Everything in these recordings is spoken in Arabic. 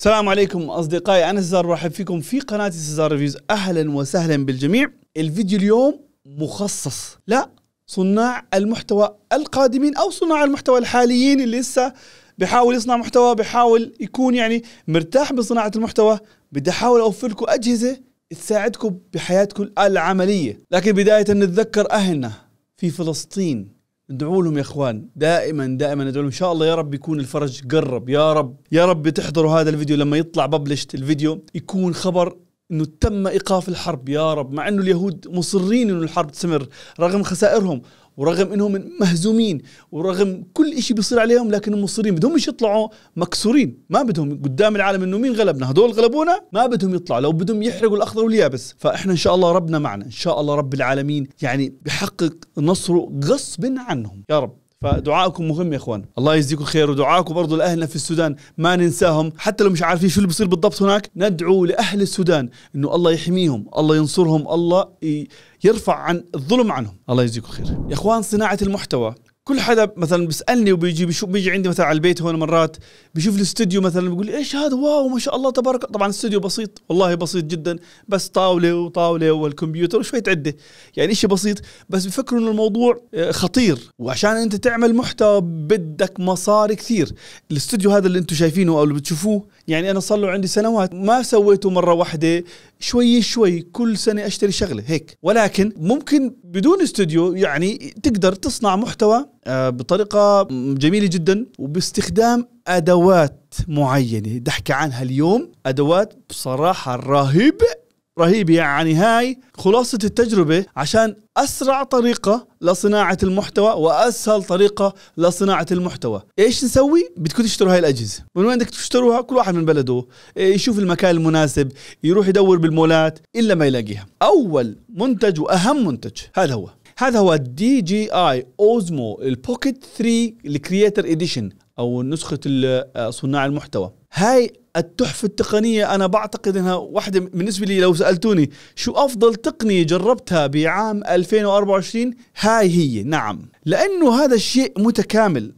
السلام عليكم اصدقائي انا سزار مرحب فيكم في قناه سزار ريفيوز اهلا وسهلا بالجميع الفيديو اليوم مخصص لا صناع المحتوى القادمين او صناع المحتوى الحاليين اللي لسه بحاول يصنع محتوى بحاول يكون يعني مرتاح بصناعه المحتوى بدي احاول اوفر لكم اجهزه تساعدكم بحياتكم العمليه لكن بدايه نتذكر اهلنا في فلسطين ادعوا لهم يا اخوان دائما دائما ادعوا لهم ان شاء الله يا رب يكون الفرج قرب يا رب يا رب تحضروا هذا الفيديو لما يطلع ببلشت الفيديو يكون خبر انه تم ايقاف الحرب يا رب مع انه اليهود مصرين انه الحرب تستمر رغم خسائرهم ورغم انهم مهزومين ورغم كل شيء بيصير عليهم لكنهم مصرين بدهم يطلعوا مكسورين ما بدهم قدام العالم انه مين غلبنا هدول غلبونا ما بدهم يطلعوا لو بدهم يحرقوا الاخضر واليابس فاحنا ان شاء الله ربنا معنا ان شاء الله رب العالمين يعني بحقق نصره غصب عنهم يا رب فدعائكم مهم يا اخوان الله يجزيكم خير ودعائكم برضو لاهلنا في السودان ما ننساهم حتى لو مش عارفين شو اللي بصير بالضبط هناك ندعو لاهل السودان انه الله يحميهم الله ينصرهم الله يرفع عن الظلم عنهم الله يجزيكم خير يا اخوان صناعه المحتوى كل حدا مثلا بيسالني وبيجي بيشوف بيجي عندي مثلا على البيت هون مرات بيشوف الاستوديو مثلا بيقول لي ايش هذا واو ما شاء الله تبارك طبعا الاستوديو بسيط والله بسيط جدا بس طاوله وطاوله والكمبيوتر وشويه عده يعني شيء بسيط بس بفكروا انه الموضوع آه، خطير وعشان انت تعمل محتوى بدك مصاري كثير الاستوديو هذا اللي انتم شايفينه او اللي بتشوفوه يعني انا صار له عندي سنوات ما سويته مره واحده شوي شوي كل سنه اشتري شغله هيك ولكن ممكن بدون استوديو يعني تقدر تصنع محتوى آه، بطريقة جميلة جدا وباستخدام أدوات معينة دحكي عنها اليوم أدوات بصراحة رهيبة رهيبة يعني هاي خلاصة التجربة عشان أسرع طريقة لصناعة المحتوى وأسهل طريقة لصناعة المحتوى إيش نسوي؟ بدكم تشتروا هاي الأجهزة من وين بدك تشتروها؟ كل واحد من بلده إيه، يشوف المكان المناسب يروح يدور بالمولات إلا ما يلاقيها أول منتج وأهم منتج هذا هو هذا هو الدي جي اي اوزمو البوكيت 3 الكرييتر اديشن او نسخه آه، صناع المحتوى هاي التحفة التقنية أنا بعتقد أنها واحدة بالنسبة لي لو سألتوني شو أفضل تقنية جربتها بعام 2024 هاي هي نعم لأنه هذا الشيء متكامل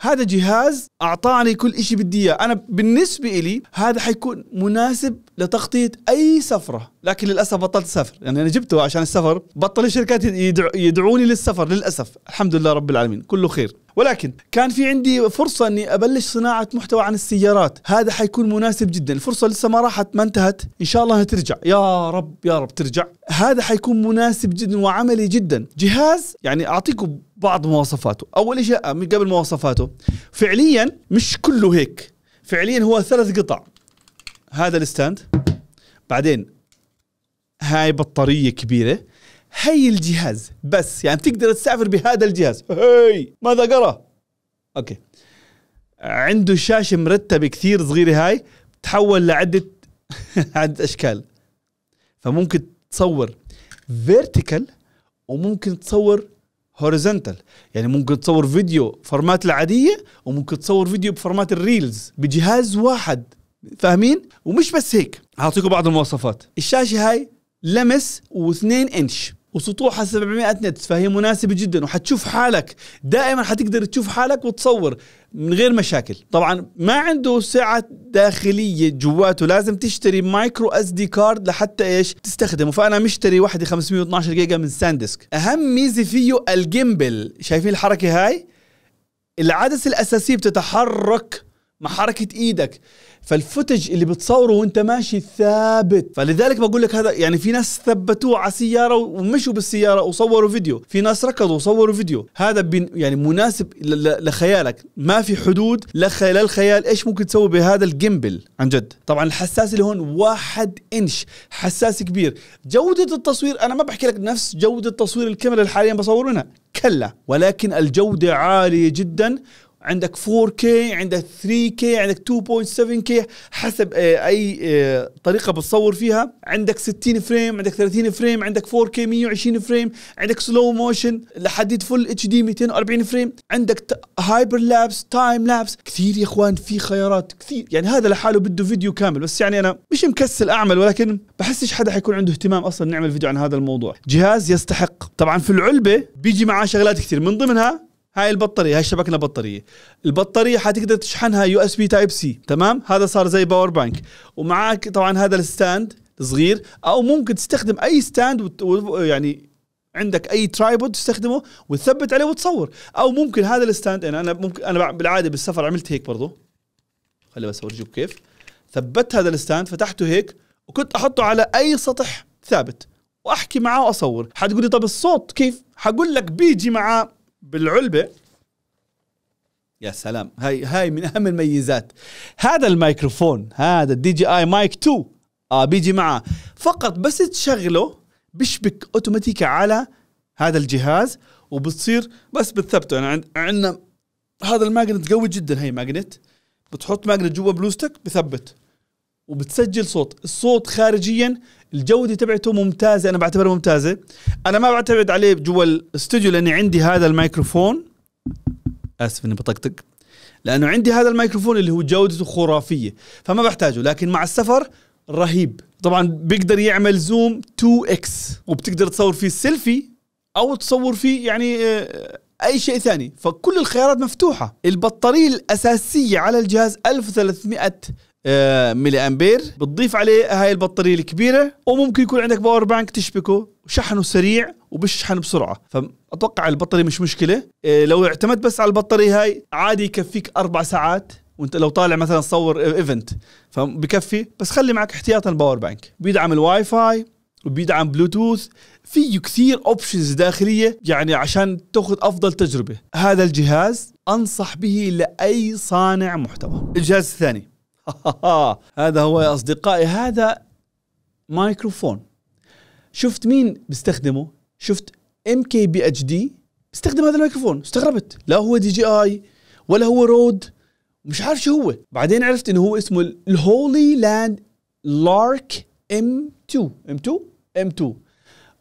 هذا جهاز اعطاني كل شيء بدي اياه انا بالنسبه لي هذا حيكون مناسب لتغطيه اي سفره لكن للاسف بطلت اسافر يعني انا جبته عشان السفر بطل الشركات يدعو يدعوني للسفر للاسف الحمد لله رب العالمين كله خير ولكن كان في عندي فرصه اني ابلش صناعه محتوى عن السيارات هذا حيكون مناسب جدا الفرصه لسه ما راحت ما انتهت ان شاء الله ترجع يا رب يا رب ترجع هذا حيكون مناسب جدا وعملي جدا جهاز يعني اعطيكم بعض مواصفاته اول شيء آه، من قبل مواصفاته فعليا مش كله هيك فعليا هو ثلاث قطع هذا الستاند بعدين هاي بطاريه كبيره هاي الجهاز بس يعني تقدر تسافر بهذا الجهاز هي ماذا قرا اوكي عنده شاشه مرتبه كثير صغيره هاي تحول لعده عدة اشكال فممكن تصور فيرتيكال وممكن تصور هوريزنتال يعني ممكن تصور فيديو فورمات العاديه وممكن تصور فيديو بفورمات الريلز بجهاز واحد فاهمين ومش بس هيك هعطيكم بعض المواصفات الشاشه هاي لمس و2 انش وسطوحها 700 نت فهي مناسبه جدا وحتشوف حالك دائما حتقدر تشوف حالك وتصور من غير مشاكل طبعا ما عنده سعه داخليه جواته لازم تشتري مايكرو اس دي كارد لحتى ايش تستخدمه فانا مشتري واحده 512 جيجا من ساندسك اهم ميزه فيه الجيمبل شايفين الحركه هاي العدسه الاساسيه بتتحرك مع حركه ايدك فالفوتج اللي بتصوره وانت ماشي ثابت فلذلك بقول لك هذا يعني في ناس ثبتوه على سياره ومشوا بالسياره وصوروا فيديو في ناس ركضوا وصوروا فيديو هذا يعني مناسب لخيالك ما في حدود للخيال ايش ممكن تسوي بهذا الجيمبل عن جد طبعا الحساس اللي هون واحد انش حساس كبير جوده التصوير انا ما بحكي لك نفس جوده تصوير الكاميرا اللي حاليا بصور كلا ولكن الجودة عالية جدا عندك 4K عندك 3K عندك 2.7K حسب آه، اي آه، طريقه بتصور فيها عندك 60 فريم عندك 30 فريم عندك 4K 120 فريم عندك سلو موشن لحديت فل اتش دي 240 فريم عندك هايبر لابس تايم لابس كثير يا اخوان في خيارات كثير يعني هذا لحاله بده فيديو كامل بس يعني انا مش مكسل اعمل ولكن بحسش حدا حيكون عنده اهتمام اصلا نعمل فيديو عن هذا الموضوع جهاز يستحق طبعا في العلبه بيجي معاه شغلات كثير من ضمنها هاي البطاريه هاي شبكنا بطاريه البطاريه حتقدر تشحنها يو اس بي تايب سي تمام هذا صار زي باور بانك ومعك طبعا هذا الستاند صغير او ممكن تستخدم اي ستاند يعني عندك اي ترايبود تستخدمه وتثبت عليه وتصور او ممكن هذا الستاند يعني انا ممكن انا بالعاده بالسفر عملت هيك برضه خلي بس اورجيكم كيف ثبت هذا الستاند فتحته هيك وكنت احطه على اي سطح ثابت واحكي معاه واصور حتقول لي طب الصوت كيف حقول لك بيجي معاه بالعلبه يا سلام هاي هاي من اهم الميزات هذا الميكروفون هذا الدي جي اي مايك 2 اه بيجي معه فقط بس تشغله بشبك أوتوماتيكا على هذا الجهاز وبتصير بس بتثبته انا عند عندنا هذا الماجنت قوي جدا هي ماجنت بتحط ماجنت جوا بلوزتك بثبت وبتسجل صوت الصوت خارجيا الجوده تبعته ممتازه انا بعتبرها ممتازه انا ما بعتمد عليه جوا الاستوديو لاني عندي هذا الميكروفون اسف اني بطقطق لانه عندي هذا الميكروفون اللي هو جودته خرافيه فما بحتاجه لكن مع السفر رهيب طبعا بيقدر يعمل زوم 2 اكس وبتقدر تصور فيه السيلفي او تصور فيه يعني آه، اي شيء ثاني فكل الخيارات مفتوحه البطاريه الاساسيه على الجهاز 1300 آه، ملي امبير بتضيف عليه هاي البطاريه الكبيره وممكن يكون عندك باور بانك تشبكه وشحنه سريع وبشحن بسرعه فاتوقع البطاريه مش مشكله آه، لو اعتمدت بس على البطاريه هاي عادي يكفيك اربع ساعات وانت لو طالع مثلا تصور ايفنت فبكفي بس خلي معك احتياطا باور بانك بيدعم الواي فاي وبيدعم بلوتوث فيه كثير اوبشنز داخليه يعني عشان تاخذ افضل تجربه هذا الجهاز انصح به لاي صانع محتوى الجهاز الثاني هذا هو يا اصدقائي هذا مايكروفون شفت مين بيستخدمه شفت ام كي بي اتش دي بيستخدم هذا الميكروفون استغربت لا هو دي جي اي ولا هو رود مش عارف شو هو بعدين عرفت انه هو اسمه الهولي لاند لارك ام 2 ام 2 ام 2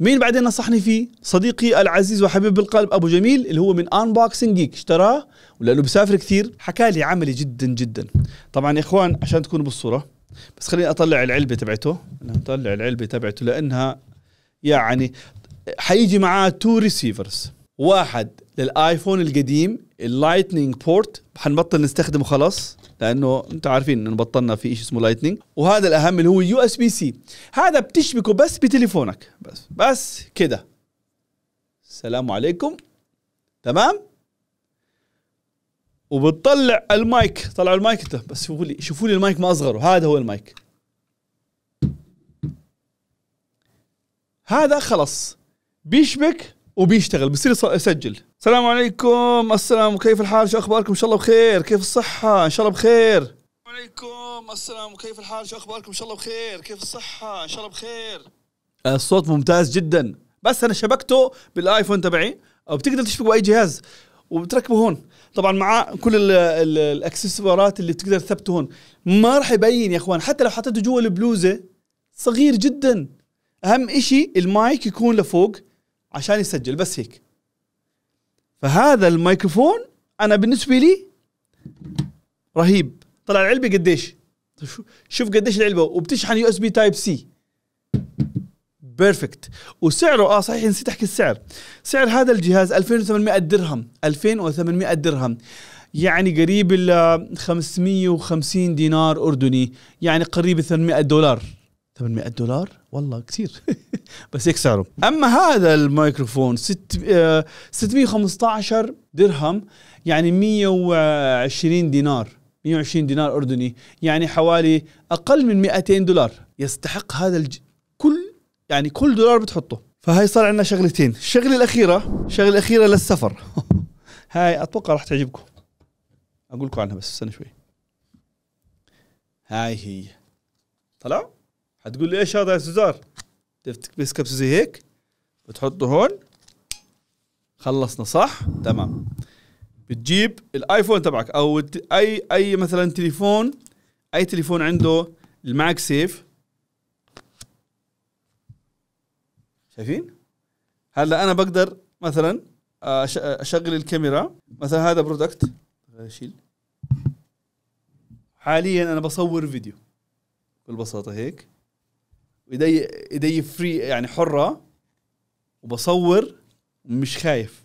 مين بعدين نصحني فيه؟ صديقي العزيز وحبيب القلب ابو جميل اللي هو من انبوكسنج جيك اشتراه ولانه بسافر كثير حكى لي عملي جدا جدا طبعا يا اخوان عشان تكونوا بالصوره بس خليني اطلع العلبه تبعته اطلع العلبه تبعته لانها يعني حيجي معاه تو ريسيفرز واحد للايفون القديم اللايتنينج بورت حنبطل نستخدمه خلاص لانه انتم عارفين انه بطلنا في شيء اسمه لايتنينج وهذا الاهم اللي هو يو اس بي سي هذا بتشبكه بس بتليفونك بس بس كده السلام عليكم تمام وبتطلع المايك طلعوا المايك ده بس شوفوا لي شوفوا لي المايك ما اصغره هذا هو المايك هذا خلص بيشبك وبيشتغل بصير يسجل السلام عليكم السلام كيف الحال شو اخباركم ان شاء الله بخير كيف الصحه ان شاء الله بخير السلام عليكم السلام كيف الحال شو اخباركم ان شاء الله بخير كيف الصحه ان شاء الله بخير الصوت ممتاز جدا بس انا شبكته بالايفون تبعي او بتقدر تشبكه باي جهاز وبتركبه هون طبعا مع كل الاكسسوارات اللي بتقدر تثبته هون ما راح يبين يا اخوان حتى لو حطيته جوا البلوزه صغير جدا اهم شيء المايك يكون لفوق عشان يسجل بس هيك فهذا الميكروفون انا بالنسبه لي رهيب طلع العلبه قديش شوف قديش العلبه وبتشحن يو اس بي تايب سي بيرفكت وسعره اه صحيح نسيت احكي السعر سعر هذا الجهاز 2800 درهم 2800 درهم يعني قريب ال 550 دينار اردني يعني قريب 800 دولار 800 دولار والله كثير بس هيك سعره اما هذا الميكروفون 615 آه، درهم يعني 120 دينار 120 دينار اردني يعني حوالي اقل من 200 دولار يستحق هذا الج... كل يعني كل دولار بتحطه فهي صار عندنا شغلتين الشغله الاخيره الشغله الاخيره للسفر هاي اتوقع راح تعجبكم اقول لكم عنها بس استنى شوي هاي هي طلعوا هتقول لي ايش هذا يا سوزار تفتك بيس كبسه زي هيك بتحطه هون خلصنا صح تمام بتجيب الايفون تبعك او اي اي مثلا تليفون اي تليفون عنده الماك سيف شايفين هلا انا بقدر مثلا اشغل الكاميرا مثلا هذا برودكت شيل حاليا انا بصور فيديو بكل بساطه هيك وايدي ايدي فري يعني حره وبصور مش خايف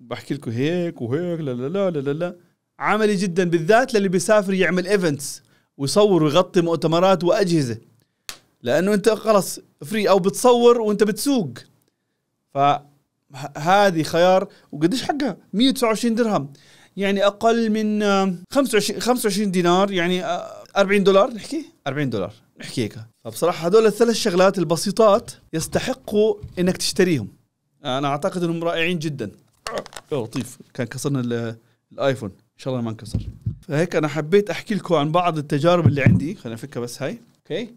بحكي لكم هيك وهيك لا لا لا لا لا عملي جدا بالذات للي بيسافر يعمل ايفنتس ويصور ويغطي مؤتمرات واجهزه لانه انت خلص فري او بتصور وانت بتسوق فهذه خيار وقديش حقها 129 درهم يعني اقل من 25 آه، 25 دينار يعني 40 آه، دولار نحكي 40 دولار احكيك فبصراحه هذول الثلاث شغلات البسيطات يستحقوا انك تشتريهم انا اعتقد انهم رائعين جدا يا لطيف كان كسرنا الايفون ان شاء الله ما انكسر فهيك انا حبيت احكي لكم عن بعض التجارب اللي عندي خلينا افكها بس هاي اوكي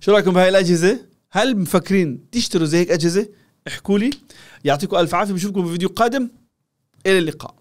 شو رايكم بهاي الاجهزه هل مفكرين تشتروا زي هيك اجهزه احكوا لي يعطيكم الف عافيه بشوفكم بفيديو قادم الى اللقاء